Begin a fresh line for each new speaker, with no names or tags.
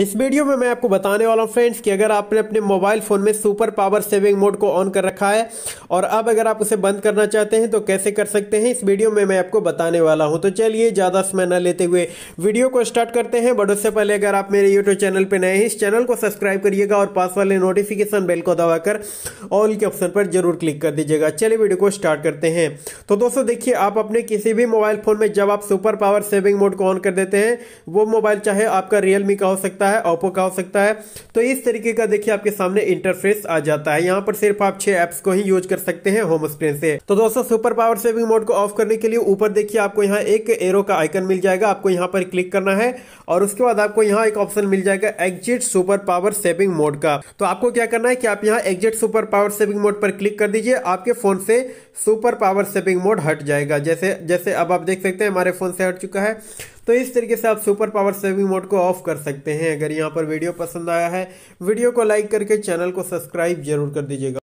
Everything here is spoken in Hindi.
इस वीडियो में मैं आपको बताने वाला हूँ फ्रेंड्स कि अगर आपने अपने मोबाइल फ़ोन में सुपर पावर सेविंग मोड को ऑन कर रखा है और अब अगर आप उसे बंद करना चाहते हैं तो कैसे कर सकते हैं इस वीडियो में मैं आपको बताने वाला हूं तो चलिए ज़्यादा समय न लेते हुए वीडियो को स्टार्ट करते हैं बट उससे पहले अगर आप मेरे यूट्यूब चैनल पर नए हैं इस चैनल को सब्सक्राइब करिएगा और पास वाले नोटिफिकेशन बेल को दबाकर ऑल के ऑप्शन पर जरूर क्लिक कर दीजिएगा चलिए वीडियो को स्टार्ट करते हैं तो दोस्तों देखिए आप अपने किसी भी मोबाइल फ़ोन में जब आप सुपर पावर सेविंग मोड को ऑन कर देते हैं वो मोबाइल चाहे आपका रियलमी का हो सकता है सकता है ओप्पो का हो सकता है तो इस तरीके का देखिए आपके सामने इंटरफेस आ जाता है यहाँ पर सिर्फ आप छह एप्स को ही यूज कर सकते हैं होम स्क्रीन से तो दोस्तों सुपर पावर सेविंग मोड को ऑफ करने के लिए ऊपर देखिए आपको यहाँ एक एरो का आइकन मिल जाएगा आपको यहाँ पर क्लिक करना है और उसके बाद आपको यहाँ एक ऑप्शन मिल जाएगा exit super power saving mode का तो आपको क्या करना है कि आप यहाँ exit super power saving mode पर क्लिक कर दीजिए आपके फोन से सुपर पावर सेविंग मोड हट जाएगा जैसे जैसे अब आप देख सकते हैं हमारे फोन से हट चुका है तो इस तरीके से आप सुपर पावर सेविंग मोड को ऑफ कर सकते हैं अगर यहाँ पर वीडियो पसंद आया है वीडियो को लाइक करके चैनल को सब्सक्राइब जरूर कर दीजिएगा